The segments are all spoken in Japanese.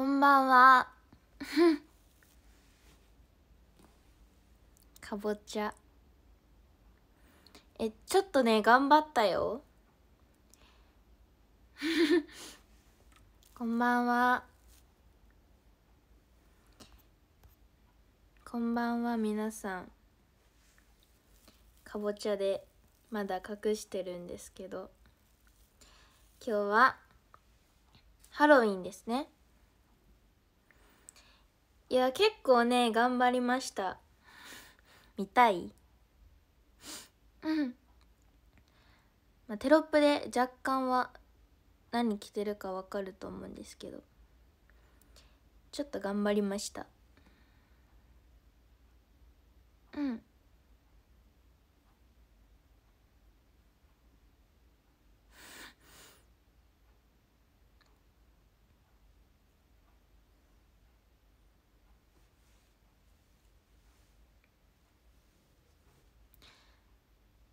こんばんは。かぼちゃ。え、ちょっとね、頑張ったよ。こんばんは。こんばんは、皆さん。かぼちゃで、まだ隠してるんですけど。今日は、ハロウィンですね。いや結構ね頑張りました見たいうん、まあ、テロップで若干は何着てるかわかると思うんですけどちょっと頑張りましたうん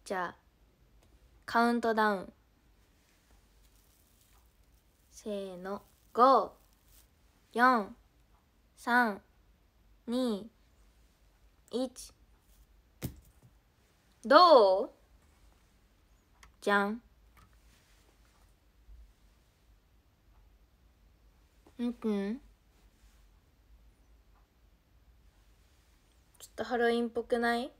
じゃあカウントダウンせーの54321どうじゃんうんうんちょっとハロウィンっぽくない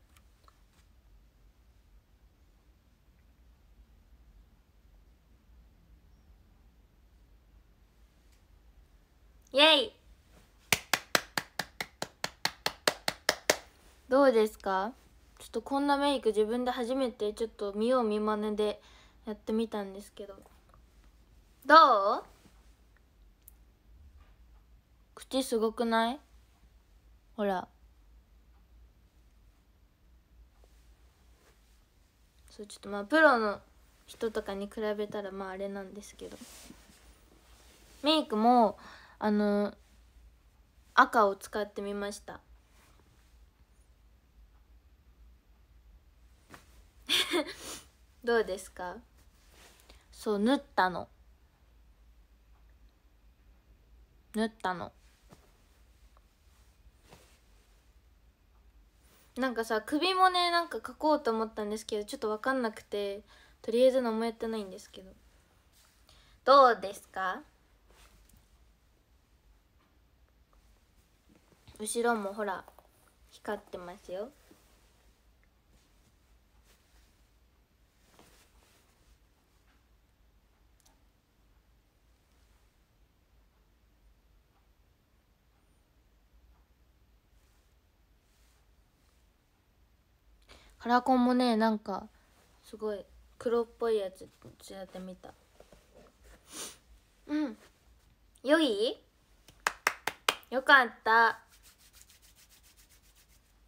どうですかちょっとこんなメイク自分で初めてちょっと見よう見まねでやってみたんですけどどう口すごくないほらそうちょっとまあプロの人とかに比べたらまああれなんですけどメイクもあの赤を使ってみました どうですかそう縫ったの縫ったのなんかさ首もねなんか描こうと思ったんですけどちょっと分かんなくてとりあえず何もやってないんですけどどうですか後ろもほら光ってますよカラコンもねなんかすごい黒っぽいやつちってみたうん良いよかった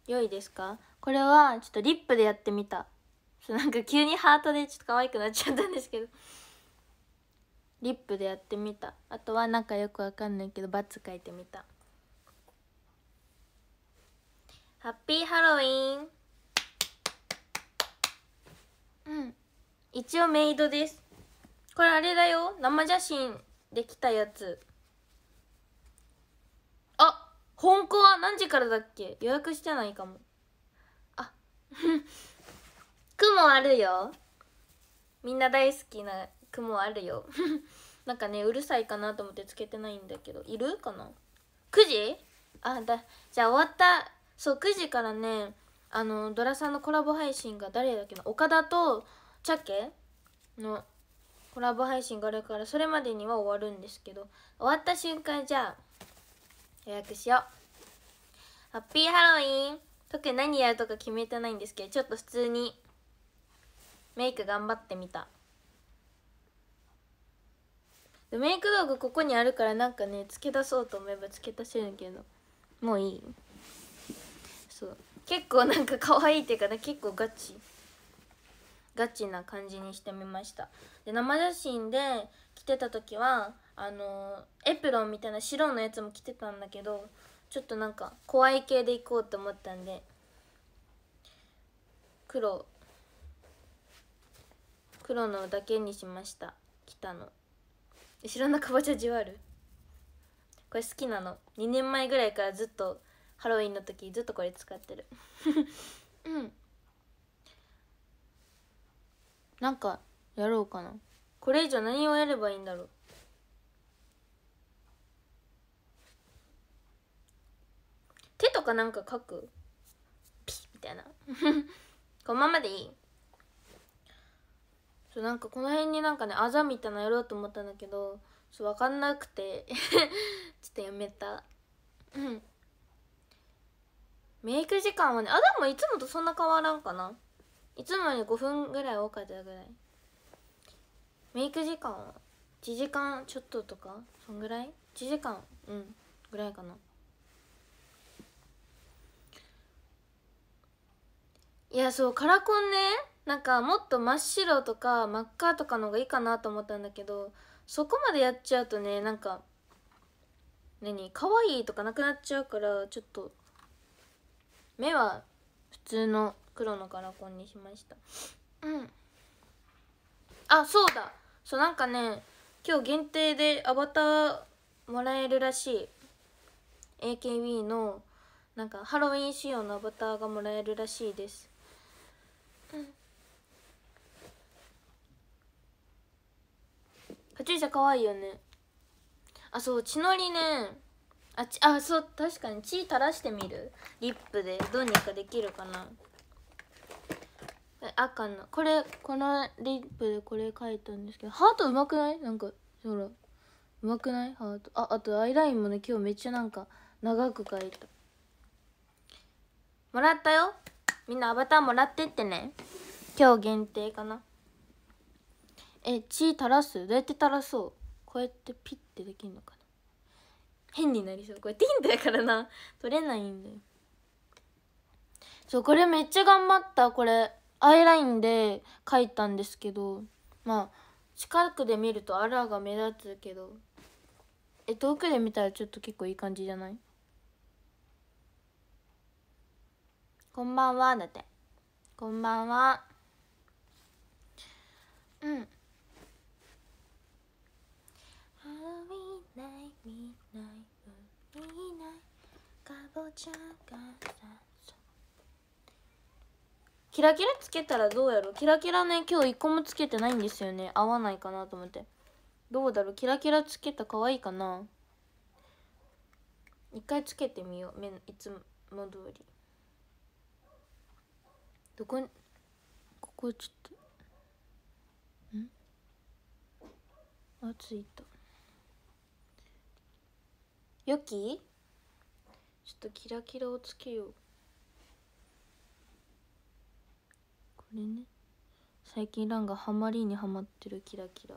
良いですかこれはちょっとリップでやってみたそうなんか急にハートでちょっと可愛くなっちゃったんですけどリップでやってみたあとはなんかよくわかんないけどバツ書いてみたハッピーハロウィンうん一応メイドですこれあれだよ生写真できたやつあ本校は何時からだっけ予約してないかもあ雲あるよみんな大好きな雲あるよなんかねうるさいかなと思ってつけてないんだけどいるかな9時あだじゃあ終わったそう9時からねあのドラさんのコラボ配信が誰だっけな岡田とチャケのコラボ配信があるからそれまでには終わるんですけど終わった瞬間じゃあ予約しようハッピーハロウィン特に何やるとか決めてないんですけどちょっと普通にメイク頑張ってみたメイク道具ここにあるからなんかね付け出そうと思えば付け出せるけどもういいそう結構なんか可愛いっていうかね結構ガチガチな感じにしてみましたで生写真で着てた時はあのエプロンみたいな白のやつも着てたんだけどちょっとなんか怖い系でいこうと思ったんで黒黒のだけにしました着たの後ろのかぼちゃじわるこれ好きなの2年前ぐらいからずっとハロウィンの時ずっとこれ使ってるうんなんかやろうかなこれ以上何をやればいいんだろう手とかなんか書くピッみたいな このままでいいそうなんかこの辺になんかねあざみたいなのやろうと思ったんだけどそう分かんなくて ちょっとやめたうんメイク時間はねあでもいつもとそんな変わらんかないつもより5分ぐらい多かったぐらいメイク時間は1時間ちょっととかそんぐらい1時間うんぐらいかないやそうカラコンねなんかもっと真っ白とか真っ赤とかの方がいいかなと思ったんだけどそこまでやっちゃうとねなんか何可愛いとかなくなっちゃうからちょっと目は普通の黒のカラコンにしましたうんあそうだそうなんかね今日限定でアバターもらえるらしい AKB のなんかハロウィン仕様のアバターがもらえるらしいです、カチューシャ可愛いよねあそう血のりねあちあそう確かに血垂らしてみるリップでどうにかできるかな赤のこれこのリップでこれ書いたんですけどハートうまくないなんかほらうまくないハートああとアイラインもね今日めっちゃなんか長く書いたもらったよみんなアバターもらってってね今日限定かなえ血垂らすどうやって垂らそうこうやってピッてできるのかな変になりそうこれティントやからな取れないんだよそうこれめっちゃ頑張ったこれアイラインで描いたんですけどまあ近くで見るとアラが目立つけどえ遠くで見たらちょっと結構いい感じじゃないこんばんはだってこんばんはうんハロウィンナイミぼちゃがキラキラつけたらどうやろキラキラね今日1個もつけてないんですよね合わないかなと思ってどうだろうキラキラつけた可愛いかな一回つけてみよういつも通りどこにここちょっとんあついたよきちょっとキラキラをつけようこれね最近ランがハマりにはまってるキラキラ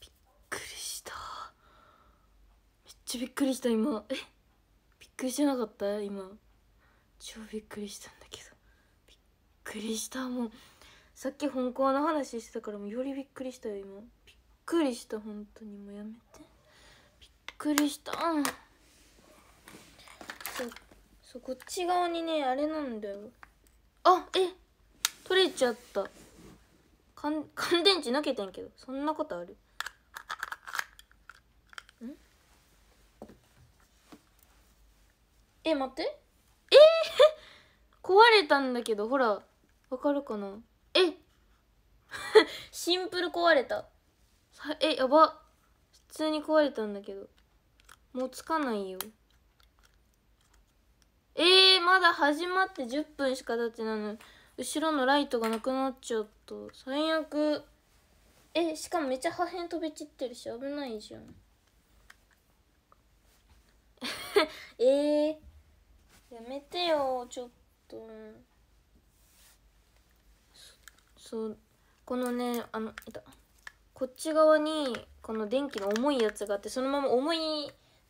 びっくりしためっちゃびっくりした今え びっくりしてなかった今超びっくりしたんだけどびっくりしたもうさっき本校の話してたからもうよりびっくりしたよ今。くりした本当にもうやめてびっくりしたそうそうこっち側にねあれなんだよあえ取れちゃった乾乾電池抜けてんけどそんなことあるんえ待ってえー、壊れたんだけどほらわかるかなえ シンプル壊れたえやば普通に壊れたんだけどもうつかないよえー、まだ始まって10分しか経ってないのに後ろのライトがなくなっちゃった最悪えしかもめっちゃ破片飛び散ってるし危ないじゃん えー、やめてよちょっとそうこのねあのいたこっち側にこの電気の重いやつがあってそのまま重い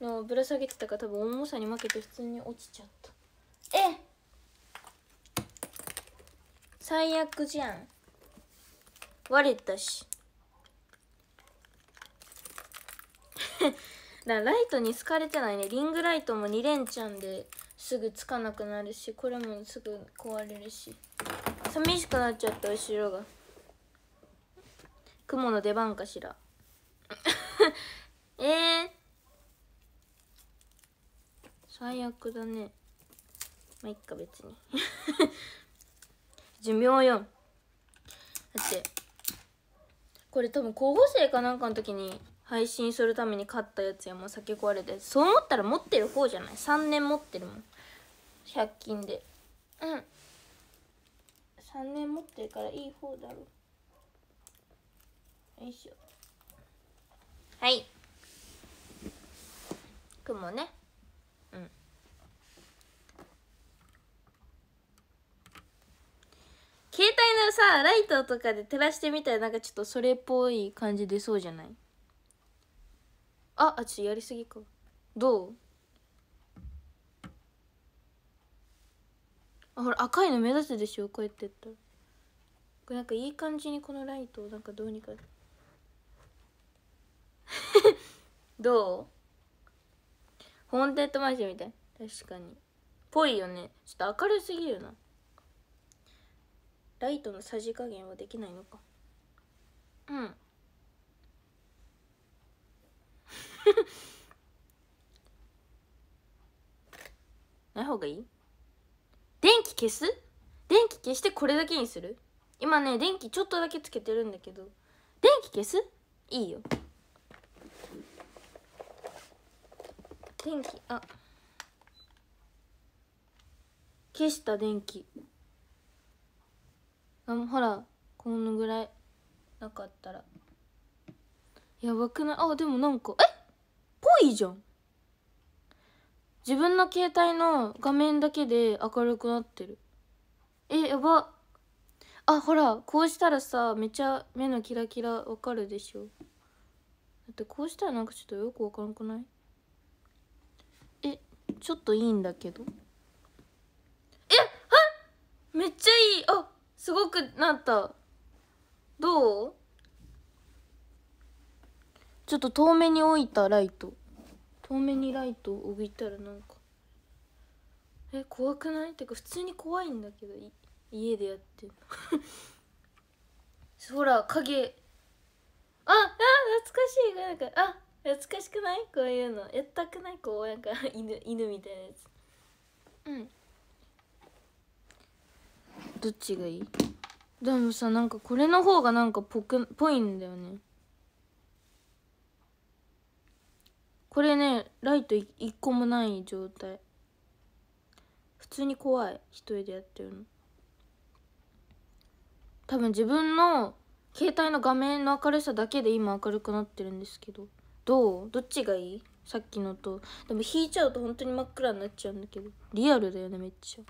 のをぶら下げてたから多分重さに負けて普通に落ちちゃったえ最悪じゃん割れたし だライトに好かれてないねリングライトも2連チャンですぐつかなくなるしこれもすぐ壊れるし寂しくなっちゃった後ろが。雲の出番かしら えー、最悪だねまあいっか別に 寿命よだってこれ多分候補生かなんかの時に配信するために買ったやつやもう酒壊れてそう思ったら持ってる方じゃない3年持ってるもん100均でうん3年持ってるからいい方だろよいしょはい雲ねうん携帯のさライトとかで照らしてみたらなんかちょっとそれっぽい感じ出そうじゃないああちょっとやりすぎかどうあほら赤いの目立つでしょこうやってやったらなんかいい感じにこのライトをなんかどうにか どうホーンテッドマンションみたい確かにぽいよねちょっと明るすぎるなライトのさじ加減はできないのかうん ない方がいい電気消す電気消してこれだけにする今ね電気ちょっとだけつけてるんだけど電気消すいいよ天気あ消した電気あほらこのぐらいなかったらやばくないあでもなんかえぽいじゃん自分の携帯の画面だけで明るくなってるえやばあほらこうしたらさめちゃ目のキラキラわかるでしょだってこうしたらなんかちょっとよくわからんくないちょっといいんだけどえあめっちゃいいあすごくなったどうちょっと遠目に置いたライト遠目にライトを置いたらなんかえ怖くないってか普通に怖いんだけど家でやってる ほら影ああ懐かしいなんかあ懐かしくないこういうのやったくないこうなんか 犬犬みたいなやつうんどっちがいいでもさなんかこれの方がなんかぽくぽいんだよねこれねライト1個もない状態普通に怖い一人でやってるの多分自分の携帯の画面の明るさだけで今明るくなってるんですけどどうどっちがいいさっきのとでも引いちゃうと本当に真っ暗になっちゃうんだけどリアルだよねめっちゃ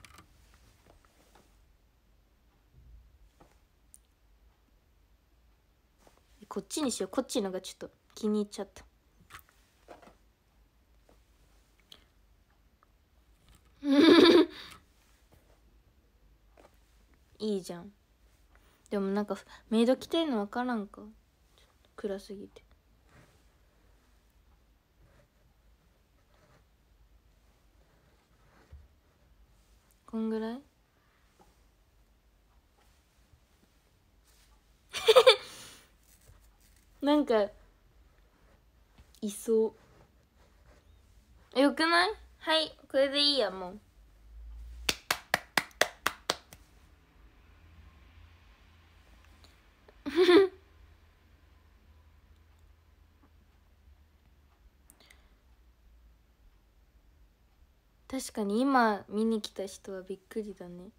こっちにしようこっちのがちょっと気に入っちゃったうん いいじゃんでもなんかメイド着てるの分からんか暗すぎてこんぐらい なんかいそうよくないはいこれでいいやもうフフ 確かに今見に来た人はびっくりだね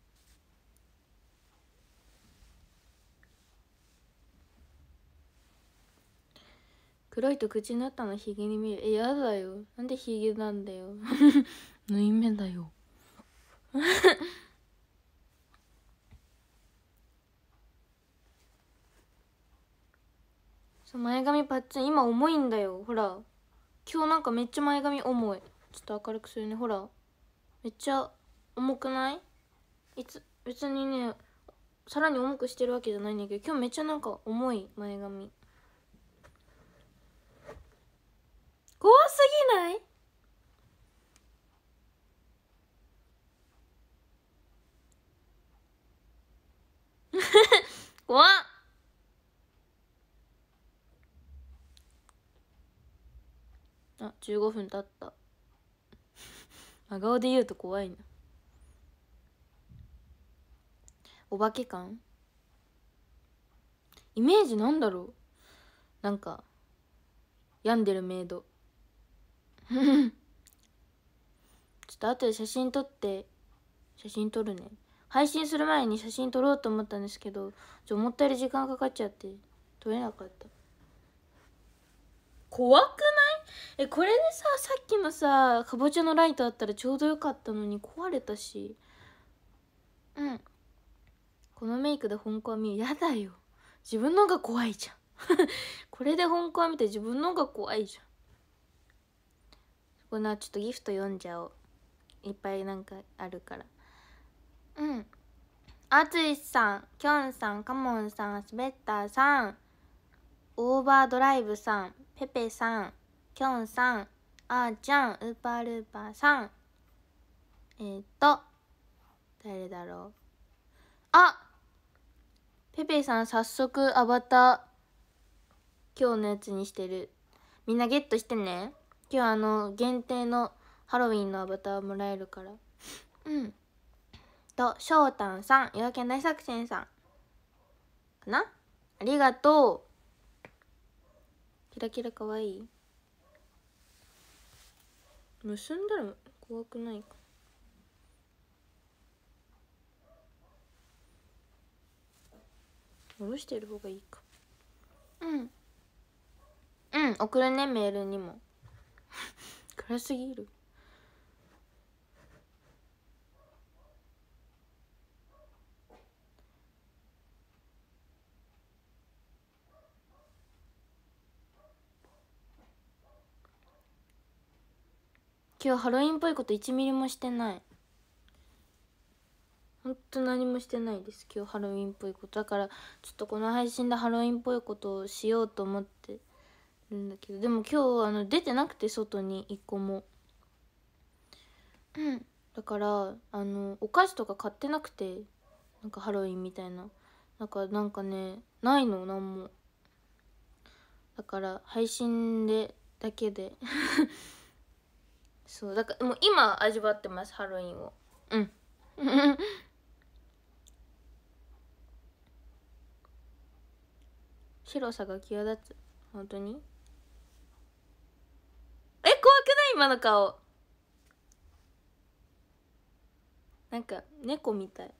黒いと口になったのヒゲに見えるえやだよなんでヒゲなんだよ 縫い目だよ そう前髪パッツン今重いんだよほら今日なんかめっちゃ前髪重いちょっと明るくするねほらめっちゃ重くないいつ別にねさらに重くしてるわけじゃないんだけど今日めっちゃなんか重い前髪怖すぎない 怖っあ15分経った真顔で言うと怖いなお化け感イメージなんだろうなんか病んでるメイド ちょっと後で写真撮って写真撮るね配信する前に写真撮ろうと思ったんですけどちょ思ったより時間かかっちゃって撮れなかった怖くないえこれでささっきのさかぼちゃのライトあったらちょうどよかったのに壊れたしうんこのメイクで本校は見るやだよ自分のが怖いじゃん これで本校は見て自分のが怖いじゃんこんなちょっとギフト読んじゃおういっぱいなんかあるからうんあつしさんきょんさんかもんさんスベッターさんオーバードライブさんペペさん、キョンさん、あーちゃん、ウーパールーパーさん。えー、っと、誰だろう。あペペさん早速アバター、今日のやつにしてる。みんなゲットしてね。今日あの、限定のハロウィンのアバターもらえるから。うん。と、しょうたんさん、夜明け大作戦さん。かなありがとう。キラキラかわいい結んだら怖くないか下ろしてる方がいいかうんうん送るねメールにも暗すぎる今日ハロウィンっぽいこと1ミリもしてないほんと何もしてないです今日ハロウィンっぽいことだからちょっとこの配信でハロウィンっぽいことをしようと思ってるんだけどでも今日あの出てなくて外に1個もうんだからあのお菓子とか買ってなくてなんかハロウィンみたいななんかなんかねないの何もだから配信でだけでそうだからもう今味わってますハロウィンをうん白 さが際立つ本当にえ怖くない今の顔なんか猫みたい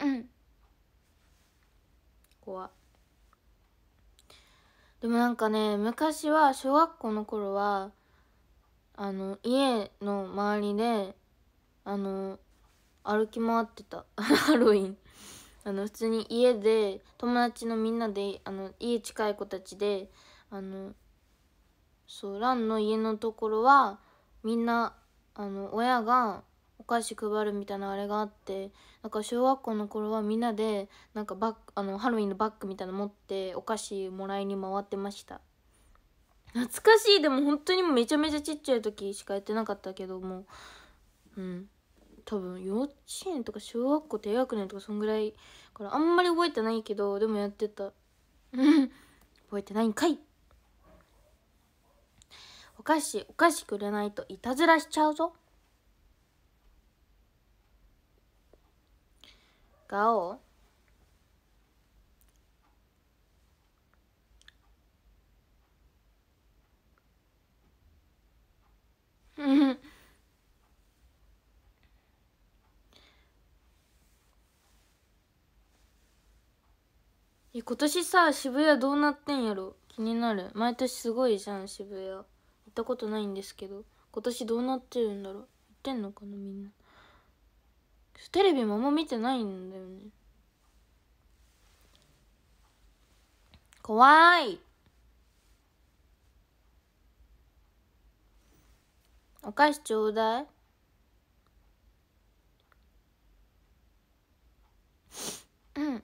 うんこはでもなんかね昔は小学校の頃はあの家の周りであの歩き回ってた ハロウィンあの普通に家で友達のみんなであの家近い子たちであのそうランの家のところはみんなあの親がお菓子配るみたいなあれがあってなんか小学校の頃はみんなでなんかバッあのハロウィンのバッグみたいなの持ってお菓子もらいに回ってました懐かしいでも本当にめちゃめちゃちっちゃい時しかやってなかったけどもうん多分幼稚園とか小学校低学年とかそんぐらいからあんまり覚えてないけどでもやってた覚えてないんかいお菓子お菓子くれないといたずらしちゃうぞ顔うえ今年さ渋谷どうなってんやろ気になる毎年すごいじゃん渋谷行ったことないんですけど今年どうなってるんだろう行ってんのかなみんなテレビもあんま見てないんだよね怖いお菓子ちょうだいうん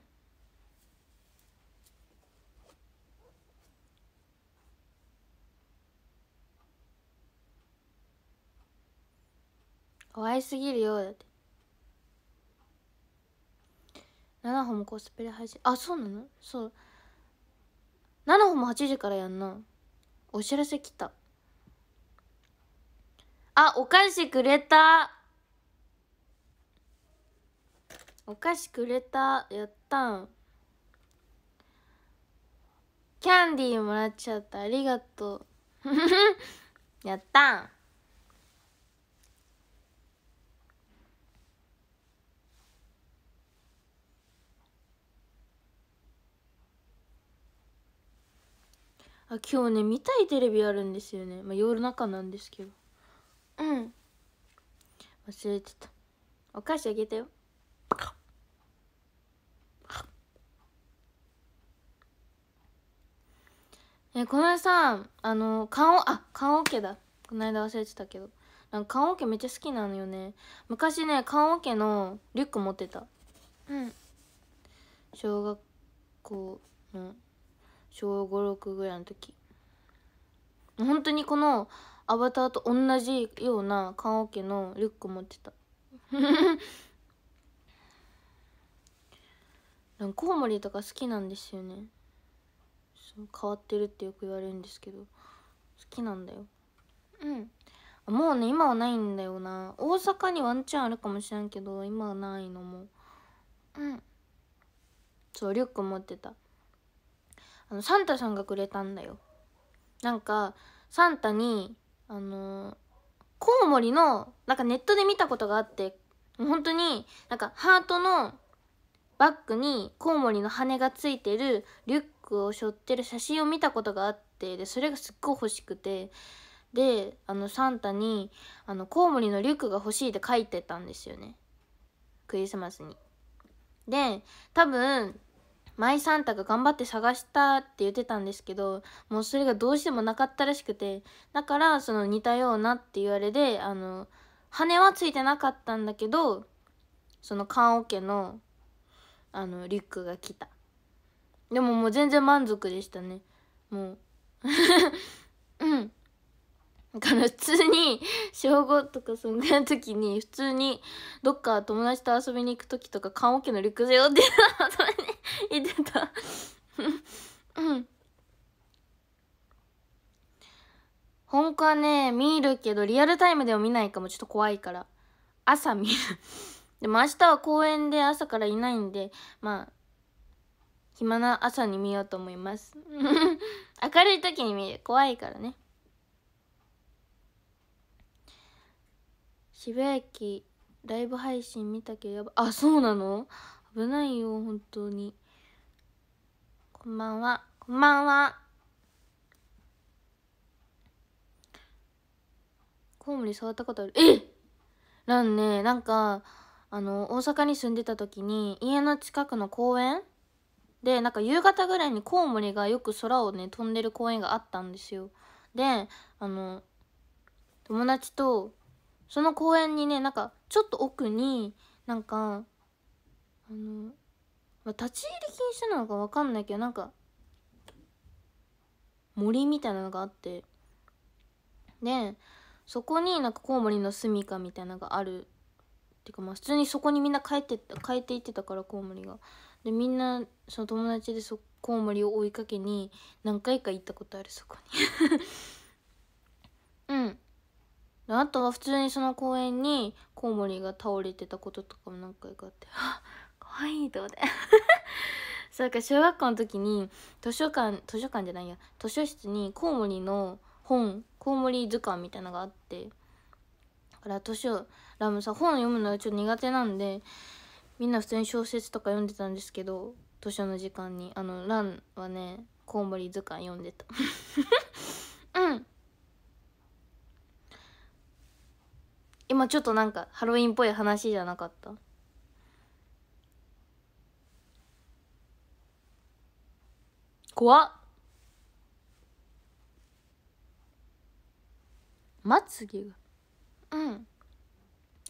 怖いすぎるようだって七歩もコスプレ配信あそうなのそう7歩も8時からやんなお知らせ来たあお菓子くれたお菓子くれたやったんキャンディーもらっちゃったありがとう やったんあ今日ね見たいテレビあるんですよねまあ夜中なんですけどうん忘れてたお菓子あげたよえこのさあの缶オあ缶オケだこの間忘れてたけどなんか缶オケめっちゃ好きなのよね昔ね缶オケのリュック持ってたうん小学校の小56ぐらいの時本当にこのアバターと同じような棺桶のリュック持ってた なんかコウモリとか好きなんですよねそう変わってるってよく言われるんですけど好きなんだようんもうね今はないんだよな大阪にワンチャンあるかもしれんけど今はないのもうんそうリュック持ってたあのサンタさんがくれたんだよなんかサンタにあのー、コウモリのなんかネットで見たことがあって本当になんかハートのバッグにコウモリの羽がついてるリュックを背負ってる写真を見たことがあってでそれがすっごい欲しくてであのサンタにあのコウモリのリュックが欲しいって書いてたんですよねクリスマスに。で多分マイサンタが頑張って探したって言ってたんですけどもうそれがどうしてもなかったらしくてだからその似たようなって言われであの羽はついてなかったんだけどその棺桶のあのリュックが来たでももう全然満足でしたねもう うんだから普通に小5とかそんなの時に普通にどっか友達と遊びに行く時とか棺桶のリュック背負ってたのね 言ってたうん本当はね見るけどリアルタイムでは見ないかもちょっと怖いから朝見るでも明日は公園で朝からいないんでまあ暇な朝に見ようと思います 明るい時に見る怖いからね渋谷駅ライブ配信見たけどやばあそうなの危ないよ本当にこんばんはこんばんはコウモリ触ったことあるえなんねなんかあの大阪に住んでた時に家の近くの公園でなんか夕方ぐらいにコウモリがよく空をね飛んでる公園があったんですよであの友達とその公園にねなんかちょっと奥になんかあの、まあ、立ち入り禁止なのか分かんないけどなんか森みたいなのがあってでそこになんかコウモリの住みかみたいなのがあるっていうかまあ普通にそこにみんな帰ってった帰っていってたからコウモリが。でみんなその友達でそコウモリを追いかけに何回か行ったことあるそこに うんあとは普通にその公園にコウモリが倒れてたこととかも何回かあって わいと思ってそうか小学校の時に図書館図書館じゃないや図書室にコウモリの本コウモリ図鑑みたいなのがあってだから図書ラムさ本読むのはちょっと苦手なんでみんな普通に小説とか読んでたんですけど図書の時間にあのランはねコウモリ図鑑読んでた うん今ちょっとなんかハロウィンっぽい話じゃなかった怖っまつげがうん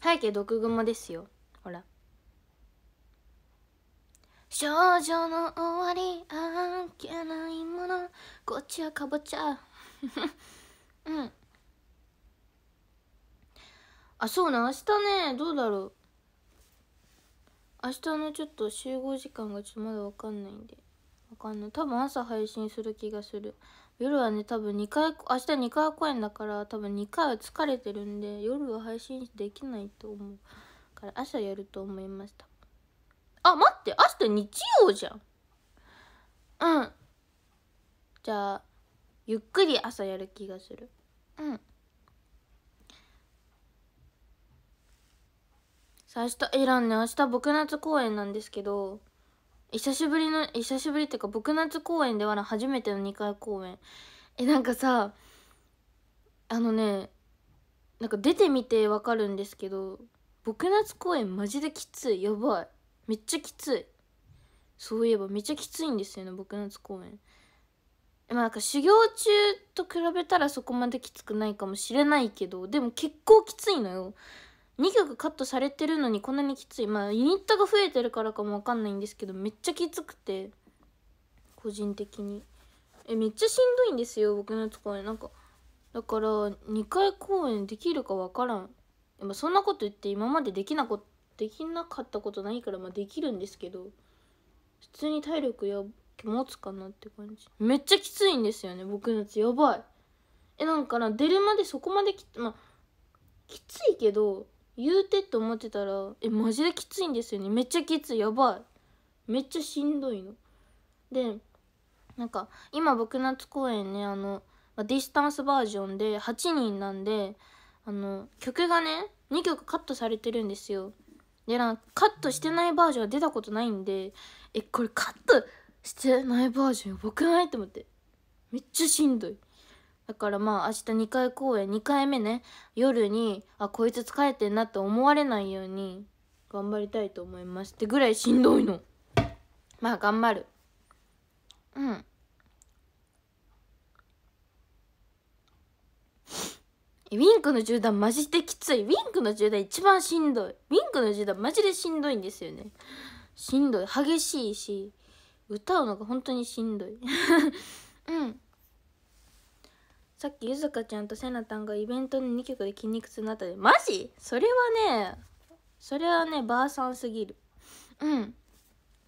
背景毒グマですよほら少女の終わりあっけないものこっちはかぼちゃ うんあそうね明日ねどうだろう明日のちょっと集合時間がちょっとまだわかんないんでわかんない多分朝配信する気がする夜はね多分2回明日2回公演だから多分2回は疲れてるんで夜は配信できないと思うから朝やると思いましたあ待って明日日曜じゃんうんじゃあゆっくり朝やる気がするうんさあ明日えらんね明日僕夏公演なんですけど久しぶりの久しぶりっていうか僕夏公演では初めての2回公演えなんかさあのねなんか出てみてわかるんですけど僕夏公演マジできついやばいめっちゃきついそういえばめっちゃきついんですよね僕夏公演まあなんか修行中と比べたらそこまできつくないかもしれないけどでも結構きついのよ2曲カットされてるのにこんなにきついまあユニットが増えてるからかもわかんないんですけどめっちゃきつくて個人的にえめっちゃしんどいんですよ僕のやつこれなんかだから2回公演できるかわからんやっぱそんなこと言って今までできなこできなかったことないからまあできるんですけど普通に体力や持つかなって感じめっちゃきついんですよね僕のやつやばいえなんかな出るまでそこまできまあきついけど言うてって思ってたらえマジできついんですよねめっちゃきついやばいめっちゃしんどいの。でなんか今僕夏公演ねあのディスタンスバージョンで8人なんであの曲がね2曲カットされてるんですよ。でなんかカットしてないバージョンは出たことないんでえこれカットしてないバージョンやばくないと思ってめっちゃしんどい。だからまあ明日2回公演2回目ね夜にあこいつ疲れてんなって思われないように頑張りたいと思いますってぐらいしんどいのまあ頑張るうんウィンクの銃弾マジできついウィンクの銃弾一番しんどいウィンクの銃弾マジでしんどいんですよねしんどい激しいし歌うのが本当にしんどい うんさっきゆずかちゃんとせなたんがイベントの2曲で筋肉痛になったでマジそれはねそれはねばあさんすぎるうん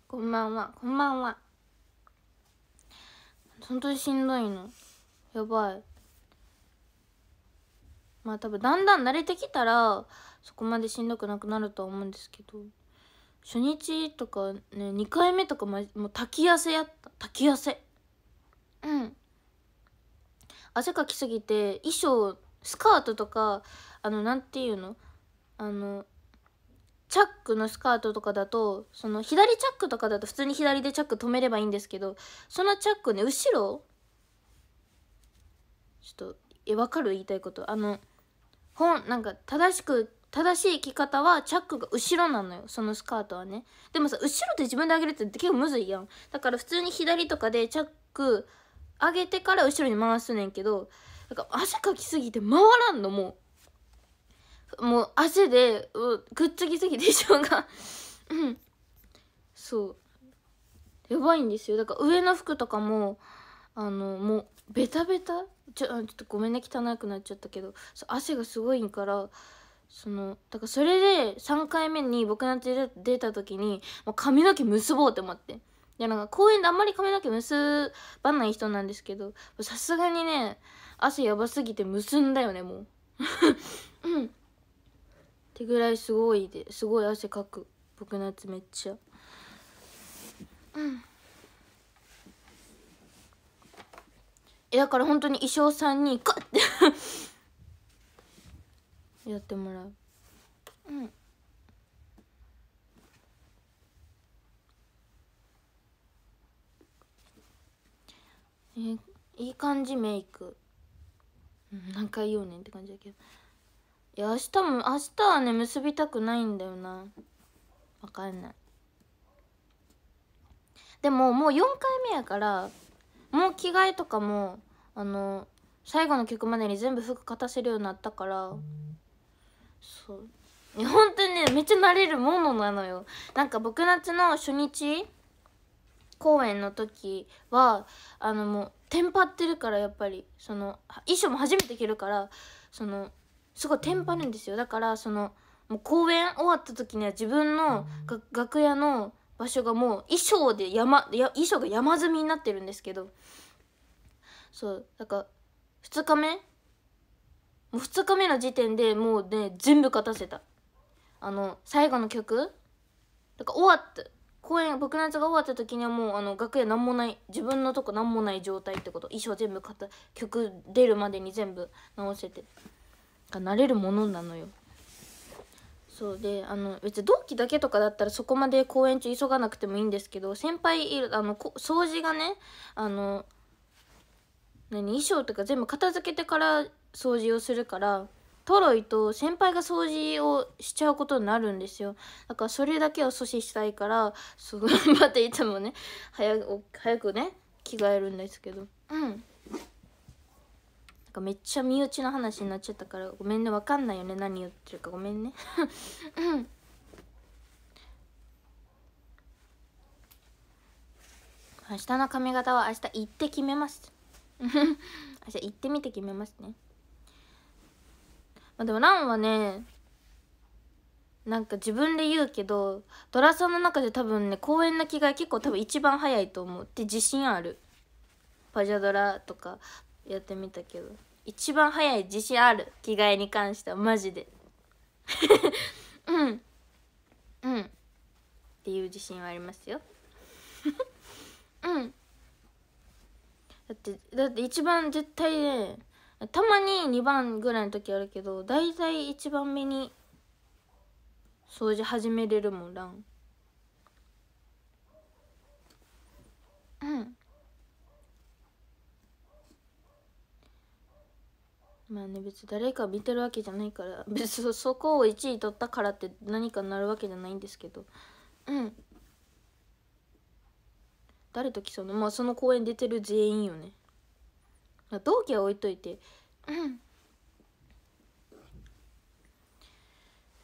こんばんはこんばんは本当にしんどいのやばいまあ多分だんだん慣れてきたらそこまでしんどくなくなるとは思うんですけど初日とかね2回目とかもう炊き痩せやった炊き痩せうん汗かきすぎて衣装スカートとかあの何て言うのあのチャックのスカートとかだとその左チャックとかだと普通に左でチャック止めればいいんですけどそのチャックね後ろちょっとえ分かる言いたいことあの本なんか正しく正しい着方はチャックが後ろなのよそのスカートはねでもさ後ろで自分で上げるって結構むずいやんだから普通に左とかでチャック上げてから後ろに回すねんけどなんか汗かきすぎて回らんのもうもう汗でくっつきすぎて衣装がうんそうやばいんですよだから上の服とかもあのもうベタベタちょちょっとごめんね汚くなっちゃったけど汗がすごいからそのだからそれで3回目に僕なんて出た時に、もう髪の毛結ぼうって思って。やなんか公園であんまり髪の毛結ばない人なんですけどさすがにね汗やばすぎて結んだよねもううんってぐらいすごいですごい汗かく僕夏めっちゃうんえだから本当に衣装さんにカッて やってもらううんえいい感じメイク何回言うねんって感じだけどいや明日も明日はね結びたくないんだよな分かんないでももう4回目やからもう着替えとかもあの最後の曲までに全部服勝たせるようになったからそう本当にねめっちゃ慣れるものなのよなんか僕夏の初日公演の時はあのもうテンパってるからやっぱりその衣装も初めて着るからそのすごいテンパるんですよだからそのもう公演終わった時には自分の楽屋の場所がもう衣装で山や衣装が山積みになってるんですけどそうだから2日目もう2日目の時点でもうね全部勝たせたあの最後の曲だから終わった公演僕のやつが終わった時にはもうあの楽屋何もない自分のとこ何もない状態ってこと衣装全部買った曲出るまでに全部直せて慣れるものなのよそうであの別に同期だけとかだったらそこまで公演中急がなくてもいいんですけど先輩いるあの掃除がねあの何衣装とか全部片付けてから掃除をするからトロイと先輩が掃除をしちゃうことになるんですよだからそれだけを阻止したいからすごい頑張っていつもね早早くね着替えるんですけどうんかめっちゃ身内の話になっちゃったからごめんねわかんないよね何言ってるかごめんねうん明日の髪型は明日行って決めます明日行ってみて決めますねまあ、でもランはねなんか自分で言うけどドラさんの中で多分ね公演の着替え結構多分一番早いと思うって自信あるパジャドラとかやってみたけど一番早い自信ある着替えに関してはマジで うんうんっていう自信はありますよ うんだってだって一番絶対ねたまに2番ぐらいの時あるけど大体1番目に掃除始めれるもんランうんまあね別に誰か見てるわけじゃないから 別にそこを1位取ったからって何かなるわけじゃないんですけどうん誰と来そうのまあその公演出てる全員よねまあ、同期は置いといて、うん、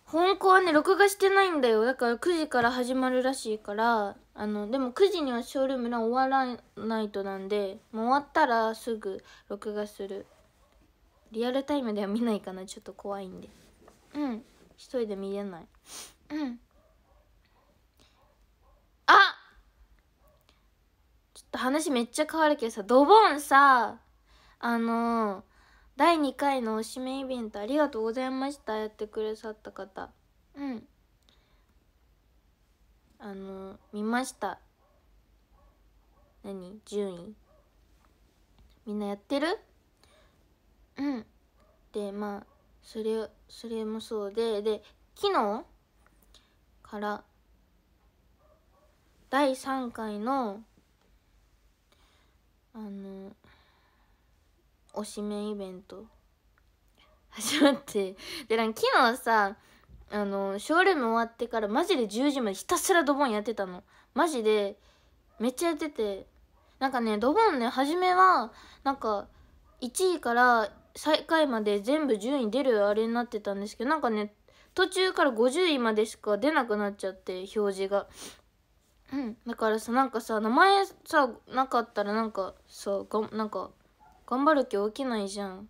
本校はね録画してないんだよだから9時から始まるらしいからあのでも9時にはショールームが終わらないとなんでもう終わったらすぐ録画するリアルタイムでは見ないかなちょっと怖いんでうん一人で見れないうんあちょっと話めっちゃ変わるけどさドボンさあの第2回のお締めイベントありがとうございましたやってくださった方うんあの見ました何順位みんなやってるうんでまあそれそれもそうでで昨日から第3回のあの推しメンイベント始まってでなんか昨日さあのショールーム終わってからマジで10時までひたすらドボンやってたのマジでめっちゃやっててなんかねドボンね初めはなんか1位から最下位まで全部順位出るあれになってたんですけどなんかね途中から50位までしか出なくなっちゃって表示がうんだからさなんかさ名前さなかったらなんかさがなんか頑張る気起きないじゃん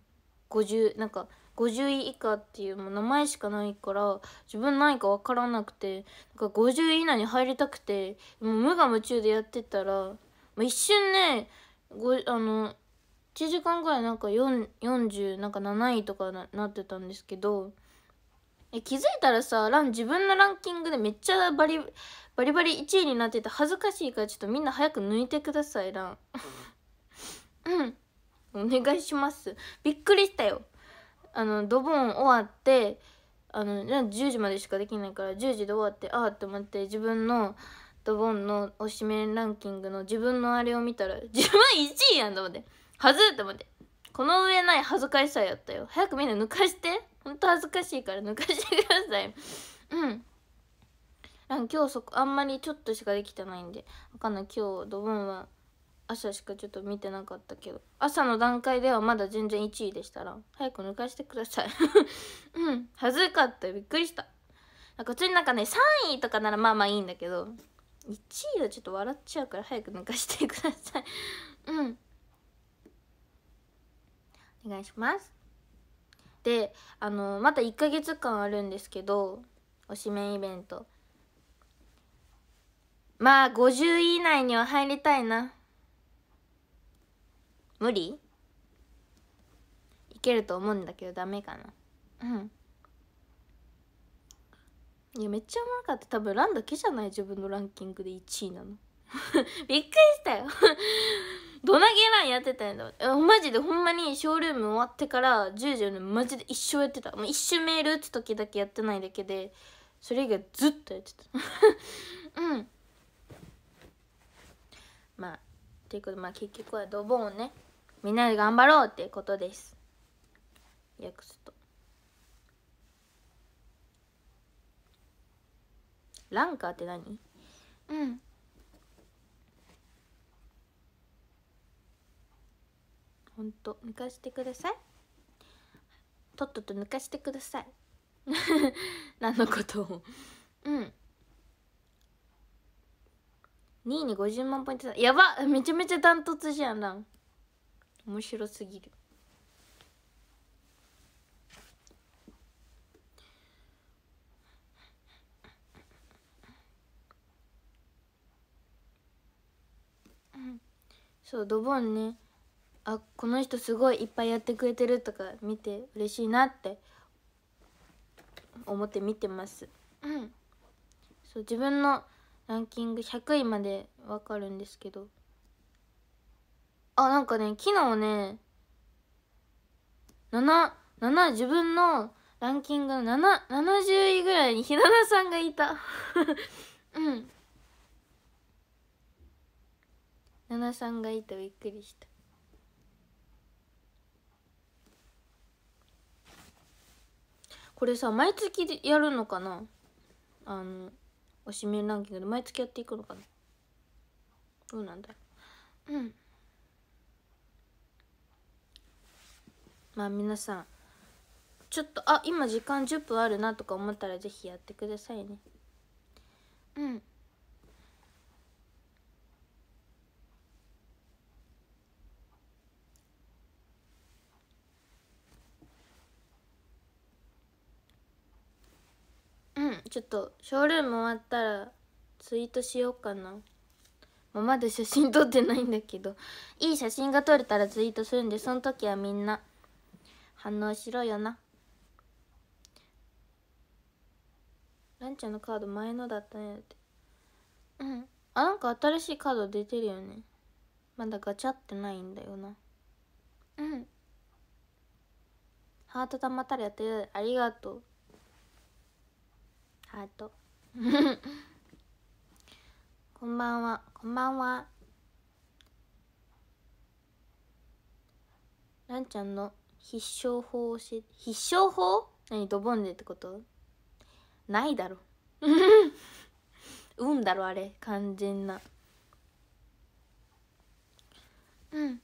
50なんか50位以下っていうもう名前しかないから自分何か分からなくてなんか50位以内に入りたくてもう無我夢中でやってたら、まあ、一瞬ねあの1時間ぐらいなんか40なんか7位とかななってたんですけどえ気づいたらさラン自分のランキングでめっちゃバリバリバリ1位になってて恥ずかしいからちょっとみんな早く抜いてくださいラン。うんお願いしますびっくりしたよあのドボン終わってあの10時までしかできないから10時で終わってああって思って自分のドボンの推しメンランキングの自分のあれを見たら自分1位やんと思ってはずって思ってこの上ない恥ずかしさやったよ早くみんな抜かしてほんと恥ずかしいから抜かしてくださいうん今日そこあんまりちょっとしかできてないんでわかんない今日ドボンは朝しかちょっと見てなかったけど朝の段階ではまだ全然1位でしたら早く抜かしてください うん恥ずかったびっくりしたなんか普通になんかね3位とかならまあまあいいんだけど1位はちょっと笑っちゃうから早く抜かしてください うんお願いしますであのまた1ヶ月間あるんですけど推しメンイベントまあ50位以内には入りたいな無理いけると思うんだけどダメかなうんいやめっちゃおもろかった多分ランだけじゃない自分のランキングで1位なの びっくりしたよ どなげランやってたんだえマジでほんまにショールーム終わってから10時のマジで一生やってたもう一瞬メール打つ時だけやってないだけでそれ以外ずっとやってた うんまあということでまあ結局はドボンをねみんなで頑張ろうっていうことです訳すとランカーって何うんほんと抜かしてくださいとっとと抜かしてください 何のことをうん2位に50万ポイントやばめちゃめちゃダントツじゃんラン面白すぎるそうドボンねあこの人すごいいっぱいやってくれてるとか見て嬉しいなって思って見てます、うん、そう自分のランキング100位までわかるんですけどあ、なんかね、昨日ね、7、7、自分のランキングの7、70位ぐらいにひななさんがいた。うん。ななさんがいた、びっくりした。これさ、毎月やるのかなあの、おしめランキングで毎月やっていくのかなどうなんだろう。うん。まあ皆さんちょっとあ今時間10分あるなとか思ったら是非やってくださいねうんうんちょっとショールーム終わったらツイートしようかな、まあ、まだ写真撮ってないんだけどいい写真が撮れたらツイートするんでその時はみんな反応しろよなランちゃんのカード前のだったんやってうんあなんか新しいカード出てるよねまだガチャってないんだよなうんハートたまったりやってるありがとうハート こんばんはこんばんはランちゃんの必勝法をし必勝法何ドボンでってことないだろ運 だろあれ肝心なうん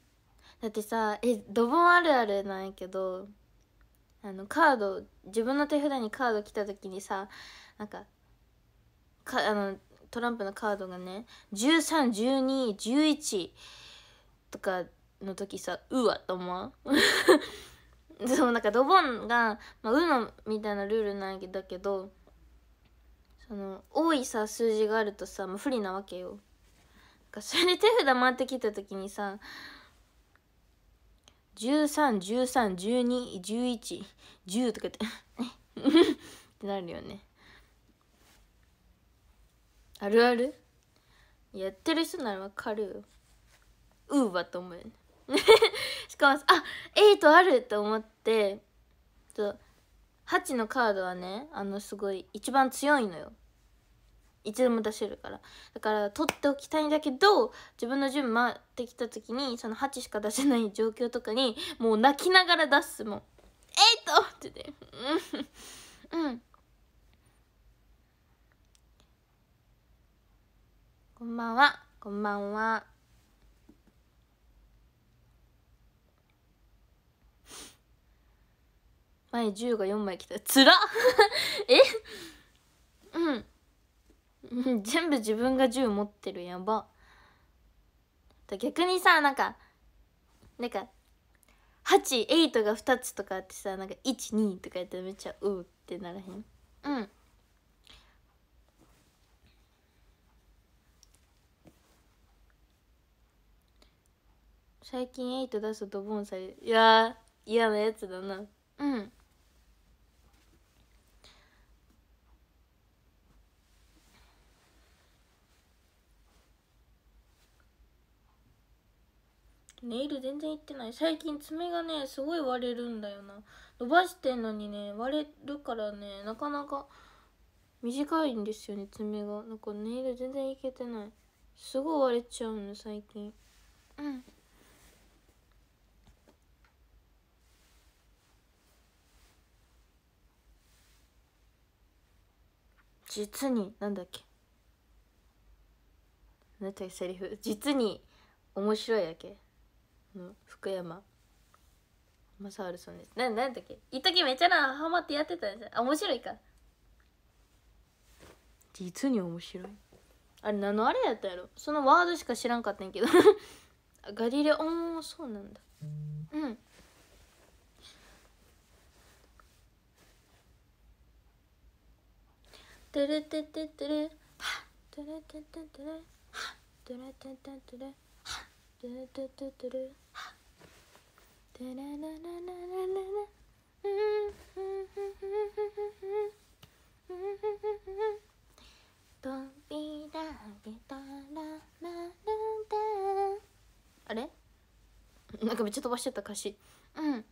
だってさえドボンあるあるなんやけどあのカード自分の手札にカード来た時にさなんかかあのトランプのカードがね131211とかの時さ「うわ」と思う そうなんかドボンが「まあ、うの」みたいなルールなんだけどその多いさ数字があるとさもう不利なわけよ。かそれで手札回ってきた時にさ1313121110とかって ってなるよね。あるあるやってる人ならわかるうわと思うよね。しかもあ8あると思ってと8のカードはねあのすごい一番強いのよいつでも出せるからだから取っておきたいんだけど自分の順回ってきた時にその8しか出せない状況とかにもう泣きながら出すもん「えー、っと!」ってうんこんばんはこんばんは前10が4枚来たつら えうん 全部自分が10持ってるやば逆にさなんかなんか88が2つとかあってさなんか12とかやったらめっちゃうってならへんうん最近8出すとドボンされいや嫌なやつだなうんネイル全然いってない最近爪がねすごい割れるんだよな伸ばしてんのにね割れるからねなかなか短いんですよね爪がなんかネイル全然いけてないすごい割れちゃうの最近うん実になんだっけな何だっけセリフ実に面白いだけ福山雅治さんですななんだっけ一時めちゃなハマってやってたんですよあ面白いか実に面白いあれ何のあれやったやろそのワードしか知らんかったんやけど ガリレオンそうなんだうんてれててトれルトゥレテテテレはっテレテトゥルトゥトゥトゥトゥルトゥラララララララ扉開けたらなんだあれなんかめっちゃ飛ばしちゃった歌詞うん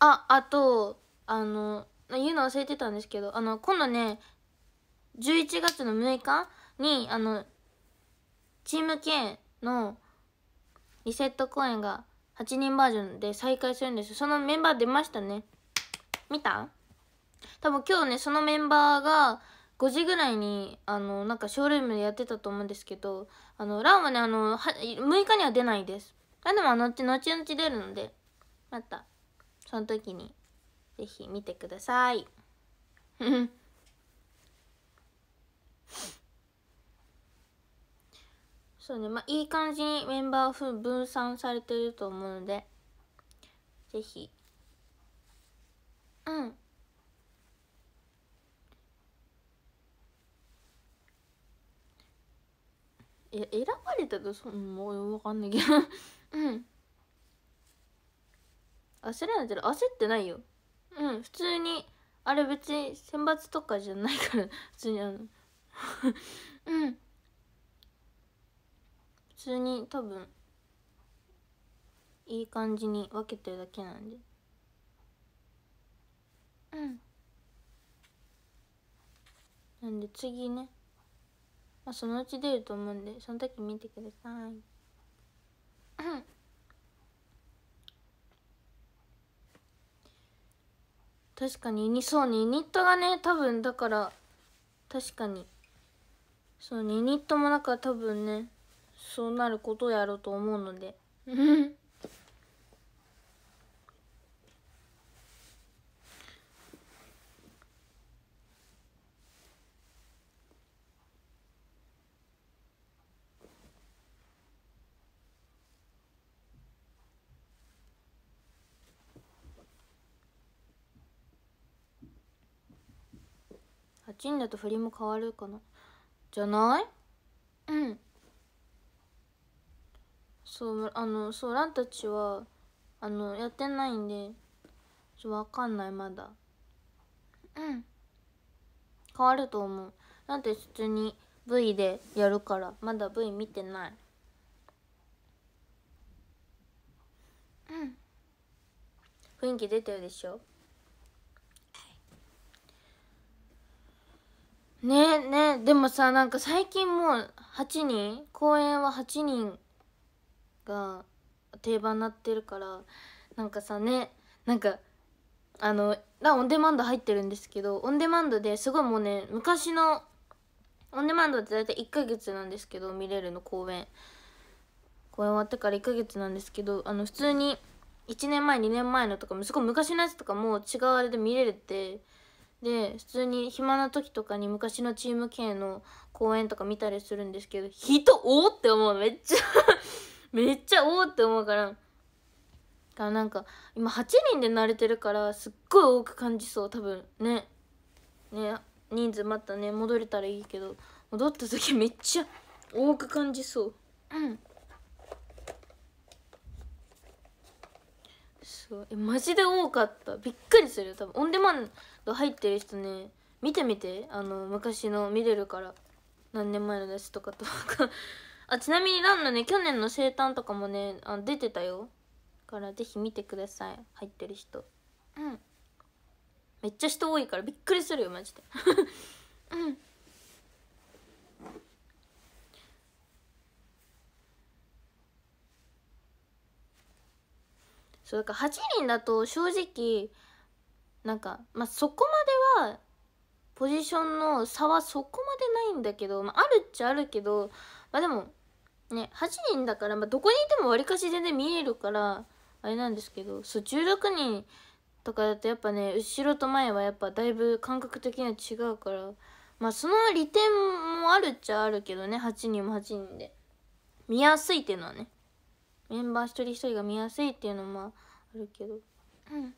ああとあの言うの忘れてたんですけどあの今度ね11月の6日にあのチーム K のリセット公演が8人バージョンで再開するんですそのメンバー出ましたね見た多分今日ねそのメンバーが5時ぐらいにあのなんかショールームでやってたと思うんですけどあのランはねあのは6日には出ないですあでもあの後々出るのでまたその時にぜひ見てください。そうねまあいい感じにメンバー分散されてると思うのでぜひうんえ選ばれたとそもう分かんないけど うん焦らないけど焦ってないようん普通にあれ別に選抜とかじゃないから普通にあの うん通に多分いい感じに分けてるだけなんでうんなんで次ねまあそのうち出ると思うんでその時見てください確かにそうねユニットがね多分だから確かにそうねユニットもだから多分ねそうなることやろうと思うので8人だと振りも変わるかなじゃないうんそうあのそうランたちはあのやってないんでちょわかんないまだうん変わると思うなんて普通に V でやるからまだ V 見てないうん雰囲気出てるでしょねえねえでもさなんか最近もう8人公演は8人が定番になってるからなんかさねなんかあのラオンデマンド入ってるんですけどオンデマンドですごいもうね昔のオンデマンドって大体1ヶ月なんですけど見れるの公演公演終わってから1ヶ月なんですけどあの普通に1年前2年前のとかもすごい昔のやつとかも違うあれで見れるってで普通に暇な時とかに昔のチーム K の公演とか見たりするんですけど人多って思うめっちゃめっちゃおおって思うからだからなんか今8人で慣れてるからすっごい多く感じそう多分ねね人数またね戻れたらいいけど戻った時めっちゃ多く感じそううんそうえマジで多かったびっくりする多分オンデマンド入ってる人ね見てみてあの昔の見れるから何年前のやつとかとかあちなみにランのね去年の生誕とかもねあ出てたよからぜひ見てください入ってる人うんめっちゃ人多いからびっくりするよマジで うんそうだから8人だと正直なんか、まあ、そこまではポジションの差はそこまでないんだけど、まあ、あるっちゃあるけど、まあ、でもね8人だから、まあ、どこにいてもわりかし全然見えるからあれなんですけどそう16人とかだとやっぱね後ろと前はやっぱだいぶ感覚的には違うからまあその利点もあるっちゃあるけどね8人も8人で見やすいっていうのはねメンバー一人一人が見やすいっていうのもあるけど、うん、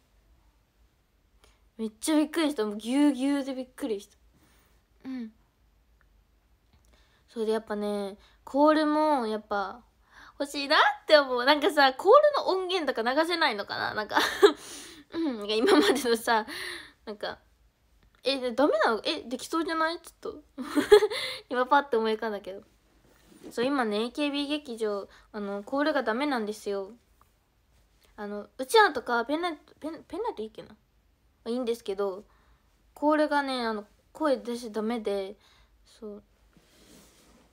めっちゃびっくりしたもうぎゅうぎゅうでびっくりしたうんそれでやっぱねコールもやっぱ欲しいなって思うなんかさコールの音源とか流せないのかななんか うん今までのさなんかえダメなのえできそうじゃないちょっと 今パッて思い浮かんだけどそう今ね AKB 劇場あのコールがダメなんですよあのうちらとかペンライトペンペンライトいいけないいんですけどコールがねあの声出しダメでそう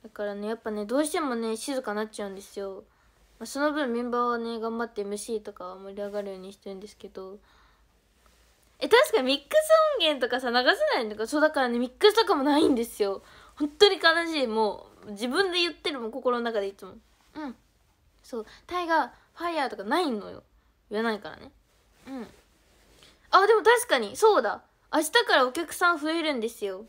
だからねやっぱねどうしてもね静かになっちゃうんですよ、まあ、その分メンバーはね頑張って MC とか盛り上がるようにしてるんですけどえ確かにミックス音源とかさ流せないのかそうだからねミックスとかもないんですよ本当に悲しいもう自分で言ってるもん心の中でいつもうんそうタイガーファイヤーとかないのよ言わないからねうんあでも確かにそうだ明日からお客さん増えるんですよ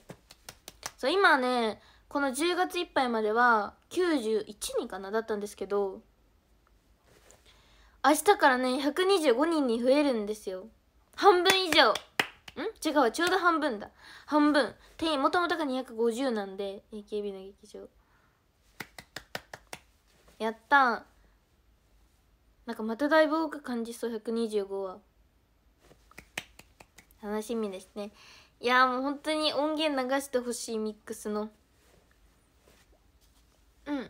そう今ねこの10月いっぱいまでは91人かなだったんですけど明日からね125人に増えるんですよ半分以上ん違うちょうど半分だ半分定員もともとが250なんで AKB の劇場やったなんかまただいぶ多く感じそう125は楽しみですねいやもう本当に音源流してほしいミックスの。うん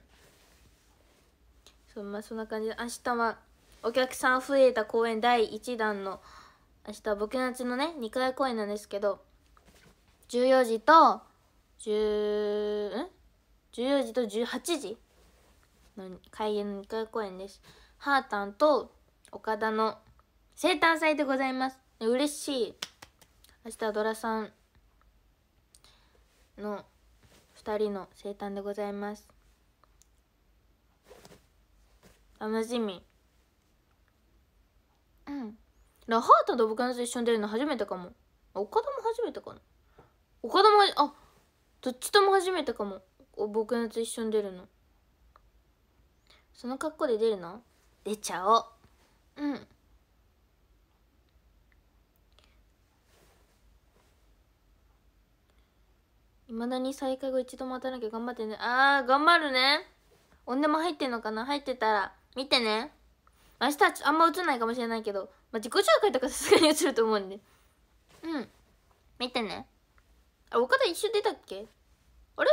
そうまあそんな感じで明日はお客さん増えた公演第1弾の明日ボケナチのね2回公演なんですけど14時と10ん14時と18時の開演の2回公演ですハータンと岡田の生誕祭でございます嬉しい明日はドラさんの2人の生誕でございます楽しみうんラハータと僕のと一緒に出るの初めてかも岡田も初めてかな岡田もあどっちとも初めてかも僕のと一緒に出るのその格好で出るの出ちゃおううんいまだに再会後一度もたなきゃ頑張ってねああ頑張るねおんでも入ってんのかな入ってたら見てね明日はあんま映んないかもしれないけど、まあ、自己紹介とかさすがに映ると思うんでうん見てねあ岡田一緒出たっけあれ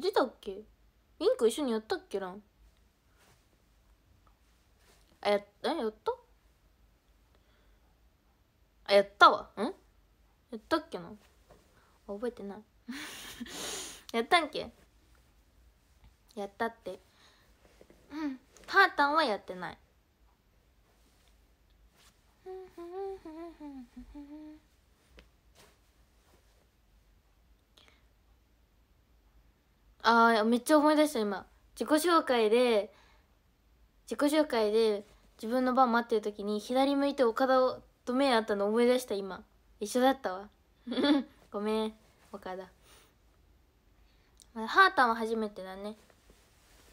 出たっけインク一緒にやったっけなあやえやったあやったわんやったっけな覚えてない やったんけやったってうんパータンはやってないあーめっちゃ思い出した今自己紹介で自己紹介で自分の番待ってる時に左向いて岡田と目合ったの思い出した今一緒だったわ ごめん岡田、ハータンは初めてだね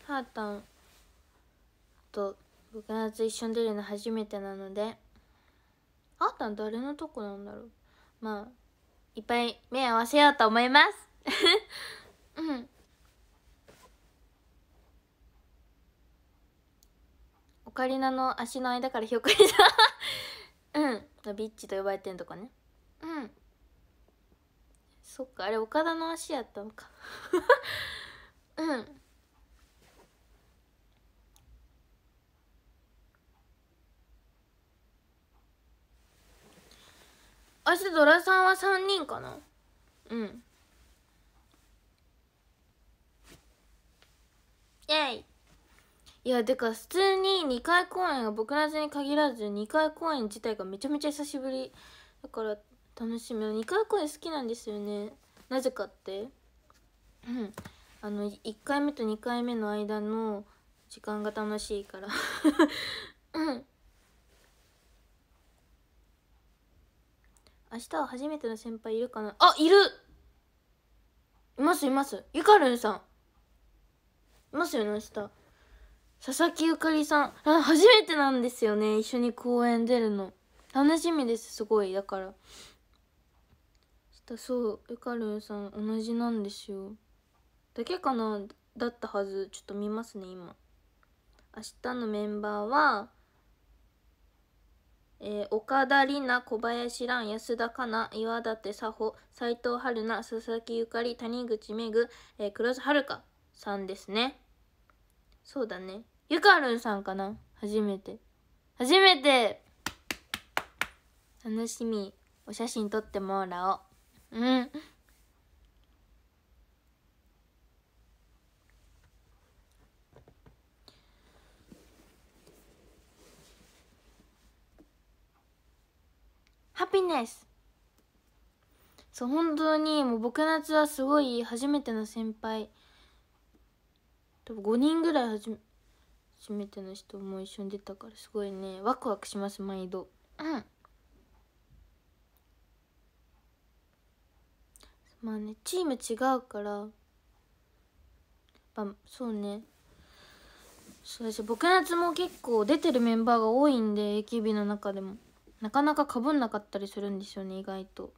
ハータンと部夏一緒に出るの初めてなのであんたん誰のとこなんだろうまあいっぱい目合わせようと思います うんオカリナの足の間からひょっこりした うんビッチと呼ばれてんとかねうんそっかあれ岡田の足やったのか うん明日ドラさんは3人かなうんイイいやでか普通に2回公演が僕らずに限らず2回公演自体がめちゃめちゃ久しぶりだから楽しみ2回公演好きなんですよねなぜかってうんあの1回目と2回目の間の時間が楽しいからうん明日は初めての先輩いるかなあいるいますいますゆかるんさんいますよね明日佐々木ゆかりさんあ初めてなんですよね一緒に公演出るの楽しみですすごいだからそうゆかるんさん同じなんですよだけかなだったはずちょっと見ますね今明日のメンバーはえー、岡田里奈、小林蘭、安田香奈、岩立佐穂、斎藤春菜、佐々木ゆかり、谷口めぐ、えー、黒津遥さんですね。そうだね。ゆかるんさんかな初めて。初めて楽しみ。お写真撮ってもらおう。うん。ハピネスそう本当にもう僕夏はすごい初めての先輩多分5人ぐらいはじ初めての人も一緒に出たからすごいねワクワクします毎度うんまあねチーム違うからまあそうねそうです僕夏も結構出てるメンバーが多いんで AKB の中でも。なかなかかぶんなかったりするんですよね意外と。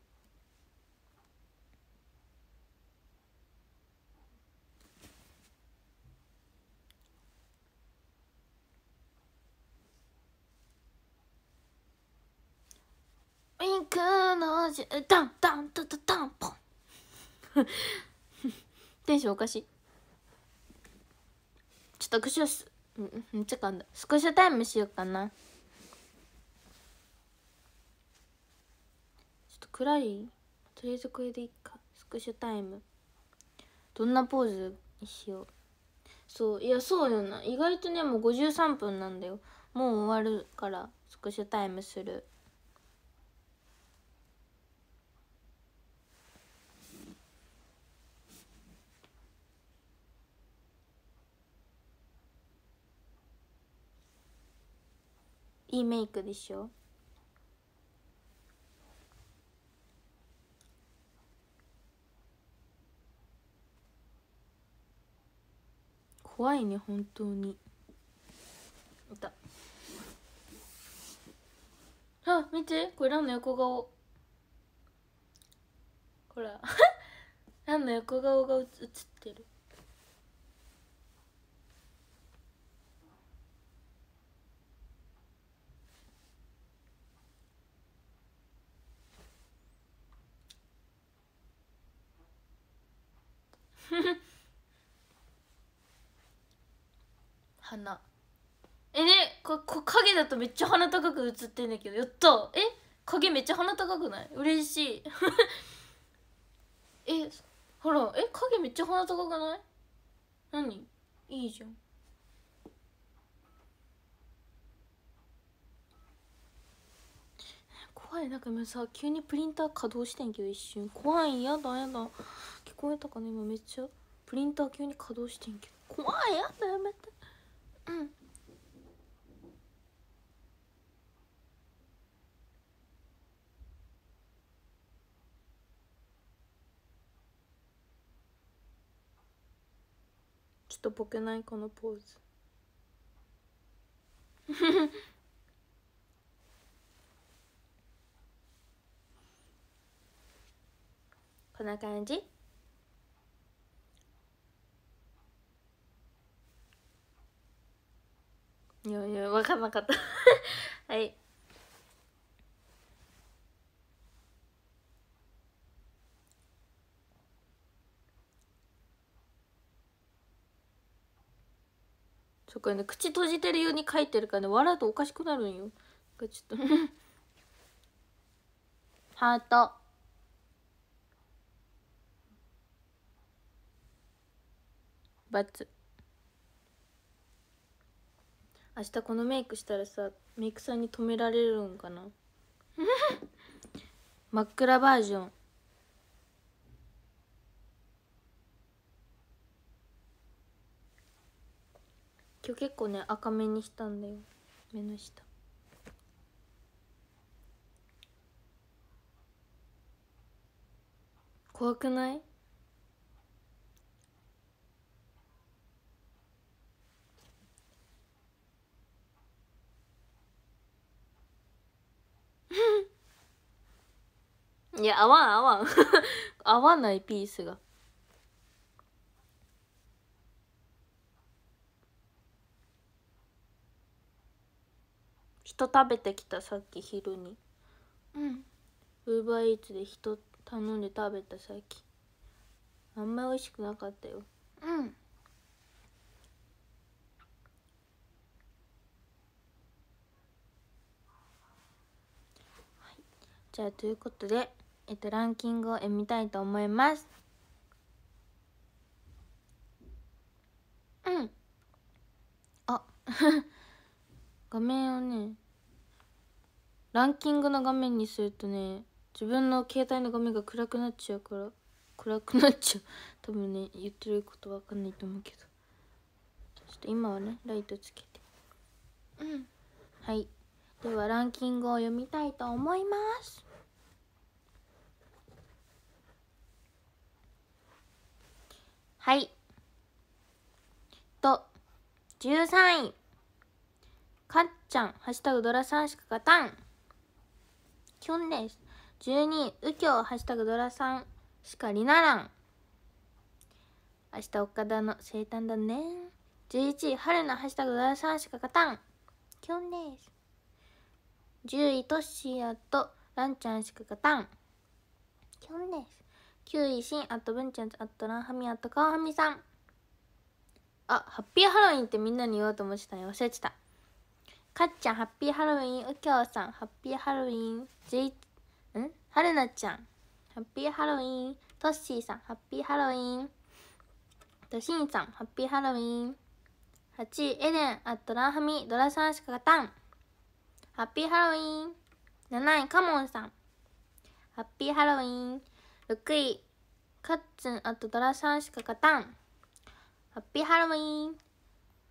行くのじダンダンダダダンポン テンションおかしいちょっとクシュスめっちゃ噛んだスクショタイムしようかな暗いとりあえずこれでいいかスクショタイムどんなポーズにしようそういやそうよな意外とねもう53分なんだよもう終わるからスクショタイムするいいメイクでしょ怖いね本当にいたあ見てこれランの横顔ほらラン の横顔が映ってるフフ 鼻えねここ影だとめっちゃ鼻高く映ってんだけどやったえ影めっちゃ鼻高くない嬉しい えほらえ影めっちゃ鼻高くない何いいじゃん怖いなんか今さ急にプリンター稼働してんけど一瞬怖いやだやだ聞こえたかな今めっちゃプリンター急に稼働してんけど怖いやだやめてうんちょっとボケないこのポーズ こんな感じいやいや分かんなかった はいそっかね口閉じてるように書いてるからね笑うとおかしくなるんよちょっと ハートバツ明日このメイクしたらさメイクさんに止められるんかな 真っ暗バージョン今日結構ね赤目にしたんだよ目の下怖くないいや合わん合わん 合わないピースが人食べてきたさっき昼にうんウーバーイーツで人頼んで食べたさっきあんまり美味しくなかったようんじゃあということで、えっと、ランキングを見たいと思いますうんあ 画面をねランキングの画面にするとね自分の携帯の画面が暗くなっちゃうから暗くなっちゃう 多分ね言ってることわかんないと思うけどちょっと今はねライトつけてうんはいではランキングを読みたいと思いますはいと13位かっちゃん「ハッシュタグドラさんしか勝たん」きょんです12位右京「ハッシュタグドラさんしかりならん」明日岡田の生誕だね11位春の「ハッシュタグドラさんしか勝たん」きょんです10位トシアとランちゃんしか勝たんきょんです9位シンアットブンちゃんアットランハミアットカオハミさんあハッピーハロウィンってみんなに言おうと思ってたね忘れてたかっちゃんハッピーハロウィンうきょうさんハッピーハロウィンじんはるなちゃんハッピーハロウィントッシーさんハッピーハロウィンとしんさんハッピーハロウィン8位エレンアットランハミドラさんしかがたんハッピーハロウィン。7位、カモンさん。ハッピーハロウィン。6位、カッツン、あとドラさんしか勝たん。ハッピーハロウィン。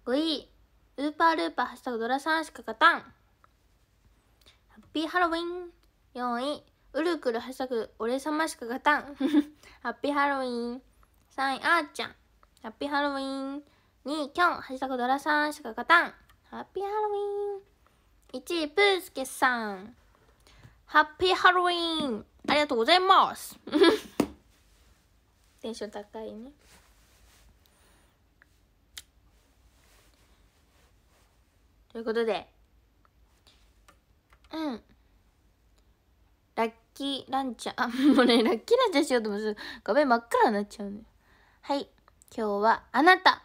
5位、ウーパールーパー、ハッシュタグドラさんしか勝たん。ハッピーハロウィン。4位、ウルクル、ハッシュタグ俺様しか勝たん。ハッピーハロウィン。3位、あーちゃん。ハッピーハロウィン。2位、キョン、ハッシュタグドラさんしか勝たん。ハッピーハロウィン。1位、プースケさん。ハッピーハロウィンありがとうございます テンション高いね。ということで、うん。ラッキーランチャー、もうね、ラッキーランチャーしようと思って、画面真っ暗になっちゃうね。はい。今日はあなた。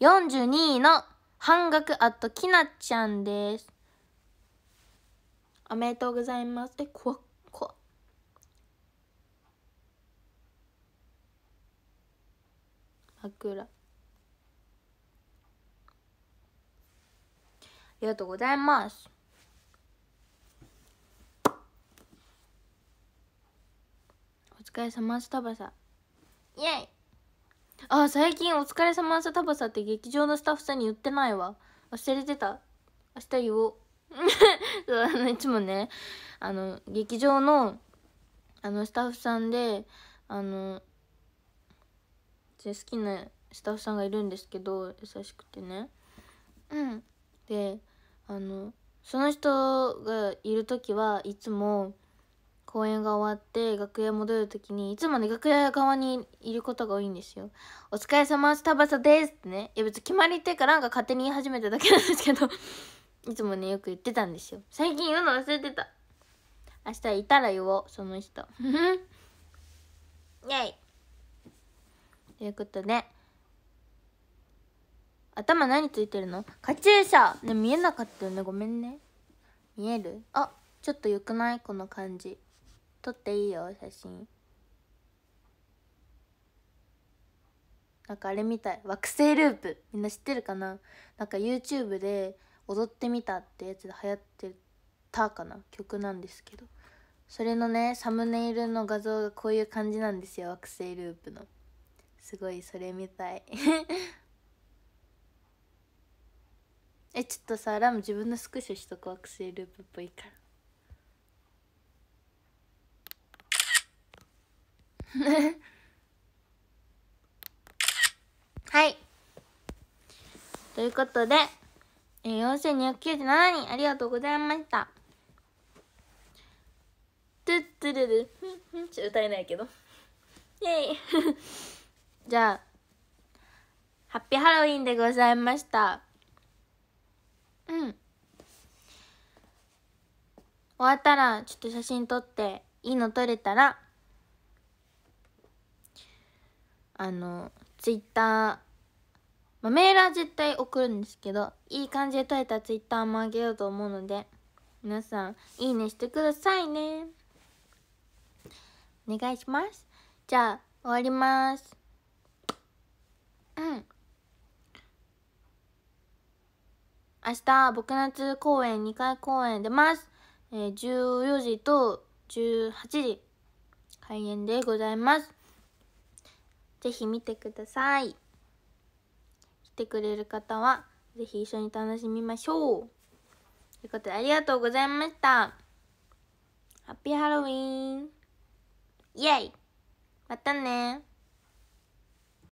42位の半額あときなちゃんです。おめでとうございます。え、怖っ、怖っ。枕。ありがとうございます。お疲れ様スタバさんイェイあ最近「お疲れ様朝タバサ」って劇場のスタッフさんに言ってないわ忘れてた明日言おう う いつもねあの劇場のあのスタッフさんであの好きなスタッフさんがいるんですけど優しくてねうんであのその人がいる時はいつも公演が終わって楽屋戻る時にいつもね楽屋側にいることが多いんですよ「お疲れ様スタバサです」ってねいや別に決まり手からなんか勝手に言い始めただけなんですけど いつもねよく言ってたんですよ最近言うの忘れてた明日いたら言おうその人イェイということで頭何ついてるのカチューシャね見えなかったよねごめんね見えるあちょっと良くないこの感じ撮っていいよ写真なんかあれみたい惑星ループみんな知ってるかななんか YouTube で踊ってみたってやつで流行ってたかな曲なんですけどそれのねサムネイルの画像がこういう感じなんですよ惑星ループのすごいそれみたい えちょっとさラム自分のスクショしとく惑星ループっぽいから はいということで、えー、4297人ありがとうございましたトゥットゥルル ちょ歌えないけどイェイ じゃあハッピーハロウィンでございましたうん終わったらちょっと写真撮っていいの撮れたらあのツイッター、まあ、メールは絶対送るんですけどいい感じで撮れたツイッターもあげようと思うので皆さんいいねしてくださいねお願いしますじゃあ終わりますうん明日僕夏公演2回公演出ます、えー、14時と18時開演でございますぜひ見てください。来てくれる方は、ぜひ一緒に楽しみましょう。ということで、ありがとうございました。ハッピーハロウィーンイェイまたね